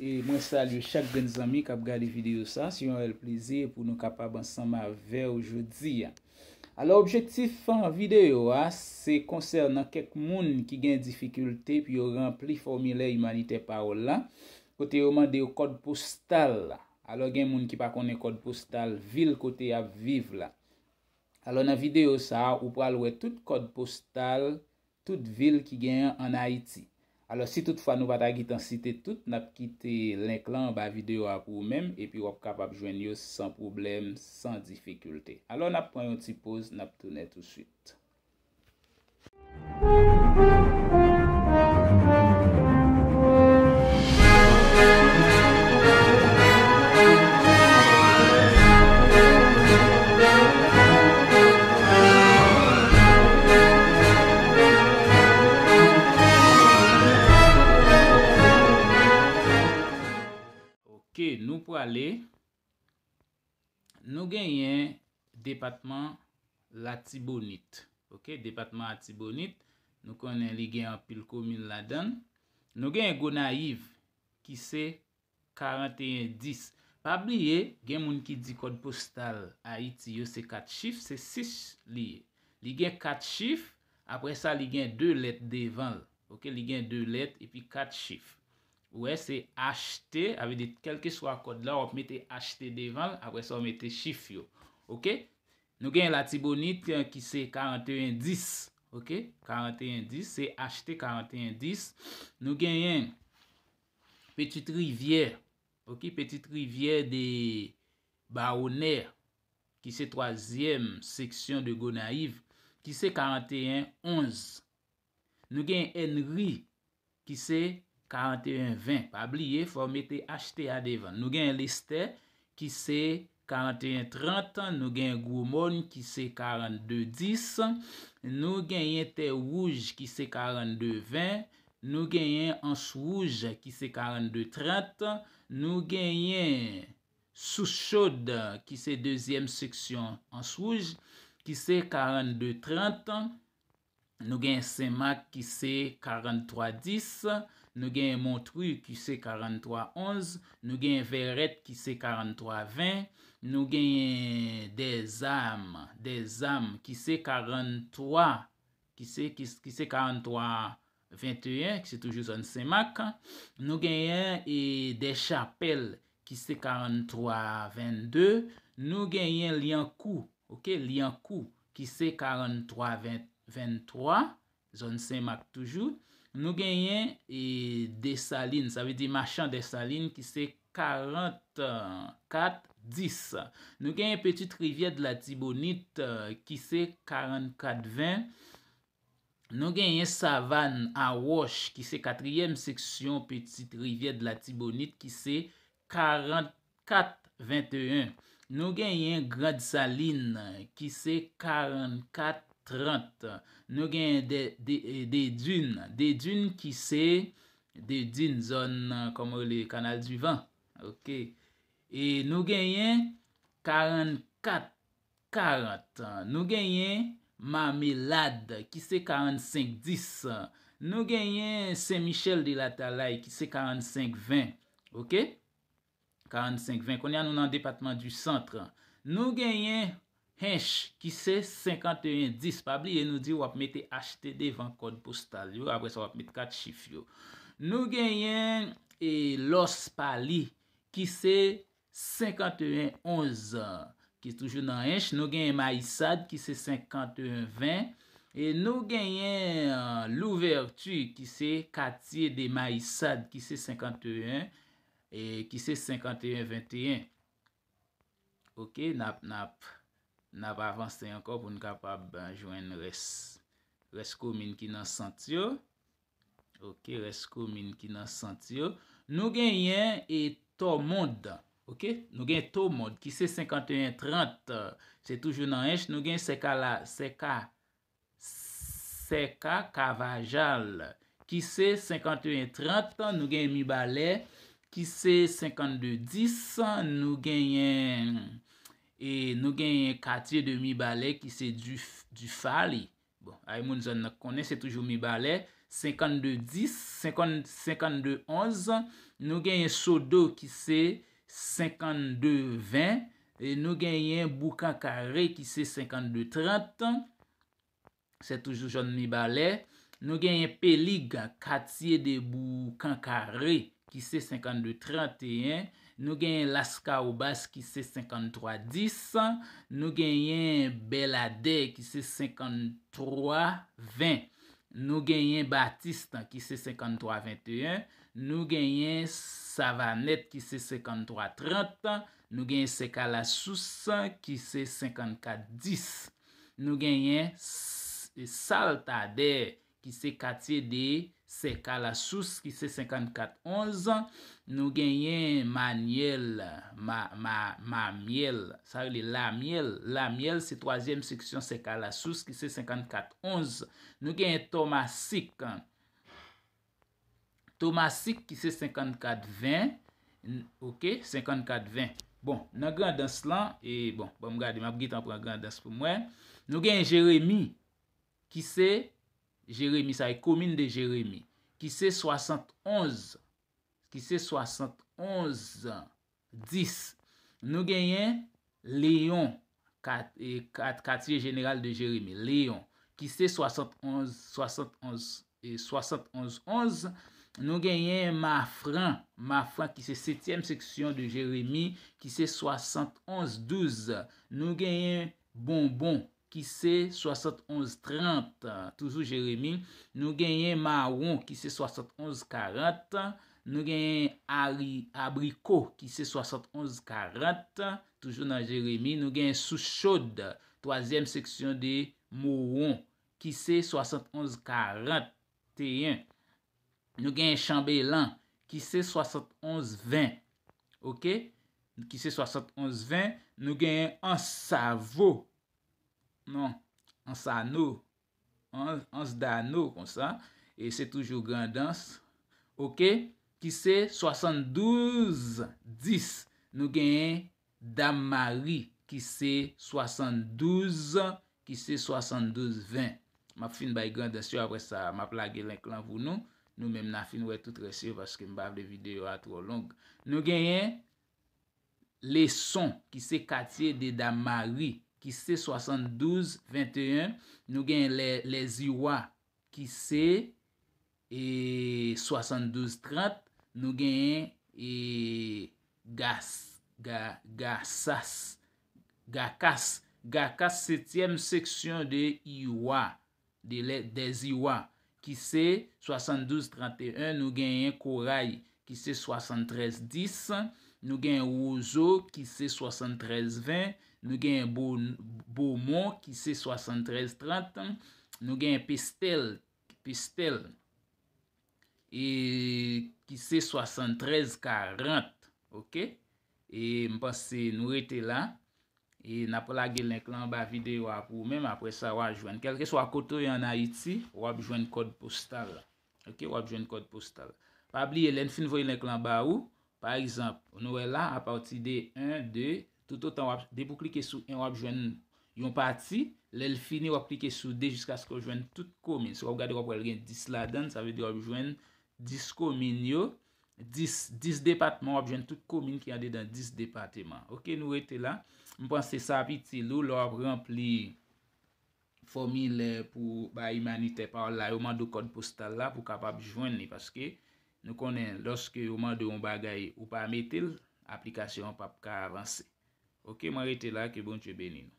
E mwen sal yo chak gen zami kap gade video sa, si yon wè l plizi pou nou kapab ansan ma vè oujoudi. Alo objektif fèm a video a, se konsernan kek moun ki gen difikulte pi yo rempli formile humanite pa ou la, kote yo man de yo kod postal la. Alo gen moun ki pa konen kod postal, vil kote ya viv la. Alo na video sa, ou pral wè tout kod postal, tout vil ki gen an Haiti. Alo si tout fwa nou bata gitan site tout, nap kite link lan ba video ak ou men, epi wap kapap jwen yo san problem, san difikulte. Alo nap pwoyon ti pose, nap tounen tout suite. Nou gen yon depatman la tibonit Ok, depatman la tibonit Nou konnen li gen apil komin la dan Nou gen yon gonaiv ki se 41-10 Pa bliye gen moun ki di kod postal a iti yo se 4 chif, se 6 liye Li gen 4 chif, apre sa li gen 2 let devan Ok, li gen 2 let epi 4 chif Ouè, se ht, ave dit kelke swakot la, wap mette ht devan, apwè sa wap mette chif yo. Ok? Nou gen yon latibonit, yon ki se 41-10. Ok? 41-10, se ht 41-10. Nou gen yon petite rivyè, ok? Petite rivyè de baronè, ki se 3èm seksyon de Gonaiv, ki se 41-11. Nou gen Henry, ki se... 41.20, pa bliye, fòm ete achete adevan. Nou gen liste, ki se 41.30, nou gen goumon, ki se 42.10, nou gen yente wouj, ki se 42.20, nou gen yen ans wouj, ki se 42.30, nou gen yen sou choude, ki se 2. seksyon ans wouj, ki se 42.30, nou gen semak, ki se 43.10, Nou gen Montruy, ki se 43-11, nou gen Verret, ki se 43-20, nou gen Desarmes, ki se 43-21, ki se toujou Zon Semak. Nou gen e Deschapel, ki se 43-22, nou gen Liancou, ki se 43-23, Zon Semak toujou. Nou genyen e, desaline, sa ve di machan desaline, ki se 44,10. Nou genyen petite rivye euh, de la tibonite, ki se 44,20. Nou genyen savane awosh, ki se katriyem seksyon petite rivye de la tibonite, ki se 44,21. Nou genyen grad saline, ki se 44. 30. Nou genyen de dun. De dun ki se de dun zon komo le kanal du van. Ok. E nou genyen 44. 40. Nou genyen mamilad ki se 45. 10. Nou genyen Saint-Michel de la Talaye ki se 45. 20. Ok. 45. 20. Konye an nou nan depatman du centre. Nou genyen Hench ki se 51-10 pabli. E nou di wap mette achete devan kod postal yo. Apre sa wap mette kat chif yo. Nou genyen e Los Pali ki se 51-11. Ki toujou nan hench. Nou genyen Maïsad ki se 51-20. E nou genyen euh, l'ouvertu ki se katye de Maïsad ki se 51-21. E, ok nap nap. N ap avanse yon kor pou nou kapab jwen res. Resko min ki nan santyo. Ok, resko min ki nan santyo. Nou genyen e to mod. Ok, nou genyen to mod. Ki se 51-30. Se toujou nan hens, nou genyen se ka la. Se ka. Se ka kava jal. Ki se 51-30. Nou genyen mi bale. Ki se 52-10. Nou genyen... E nou gen yon katye de mi bale ki se du fali. Bon, ay moun zon nan konen, se toujou mi bale. 52-10, 52-11. Nou gen yon shodo ki se 52-20. E nou gen yon boukan kare ki se 52-30. Se toujou joun mi bale. Nou gen yon pelig katye de boukan kare ki se 52-31. Nou gen yon Laskar Obas ki se 53-10. Nou gen yon Beladey ki se 53-20. Nou gen yon Batiste ki se 53-21. Nou gen yon Savanet ki se 53-30. Nou gen yon Sekalasous ki se 54-10. Nou gen yon Saltadey ki se 54-10. Se kalasous, ki se 54-11. Nou genyen manyele, ma miel. Sa ou li la miel. La miel, se toazyem seksyon, se kalasous, ki se 54-11. Nou genyen tomasik. Tomasik, ki se 54-20. Ok, 54-20. Bon, nan grandans lan. Bon, mou bon, gade, mab gite an pou nan grandans pou mwen. Nou genyen jeremi, ki se... Jérémy, sa e komine de Jérémy. Ki se soasant onze. Ki se soasant onze. Dis. Nou genyen Léon, katye jeneral de Jérémy. Léon. Ki se soasant onze. Soasant onze. Soasant onze. Onze. Nou genyen Maffran. Maffran ki se setyem seksyon de Jérémy. Ki se soasant onze. Douze. Nou genyen bonbon. Ki se 71-30. Toujou Jeremie. Nou genye Maron. Ki se 71-40. Nou genye Abriko. Ki se 71-40. Toujou nan Jeremie. Nou genye Souchode. Troasyem seksyon de Mouron. Ki se 71-41. Nou genye Chambelan. Ki se 71-20. Ok? Ki se 71-20. Nou genye Ansavo. Non, an sa nou. An se da nou kon sa. E se toujou grandans. Ok, ki se 72, 10. Nou genyen Damari. Ki se 72, ki se 72, 20. Ma fin bay grandans yo apre sa. Ma plage lenk lan vou nou. Nou menm nan fin wè tout resye vase ke mbav de videyo a tro long. Nou genyen leson. Ki se katiye de Damari. Ki se 72, 21. Nou gen les iwa. Ki se 72, e, 30. Nou gen e, gas. Ga sas. Ga kas. Ga kas setyem seksyon de iwa. De les iwa. Ki se 72, 31. Nou gen koray. Ki se 73, 10. Nou gen wouzo. Ki se 73, 20. Nou gen bo moun, ki se 73-30. Nou gen pestel, ki se 73-40. E mpase nou ete la. E napola gen lèk lan ba videyo apou. Mem apre sa wajwen. Kelke so akotoy an Haiti, wabjwen kod postal. Wabjwen kod postal. Pabli elen fin voy lèk lan ba ou. Par exemple, nou ete la apati de 1, 2... toutotan wap de pou klike sou en wap jwen yon pati, lel fini wap klike sou de jiska sko jwen tout komin. So wap gade wap wale gen 10 ladan, sa ve de wap jwen 10 komin yo, 10 departman wap jwen tout komin ki yade dan 10 departman. Ok, nou wete la, mpwansi sa apiti, lou wap rampli formile pou ba imanite pa wala, yo mandou kod postal la pou kapap jwen ni, paske nou konen, loske yo mandou yon bagay ou pa metil, aplikasyon wap ka avanse. Ok, maritila akibonche belina.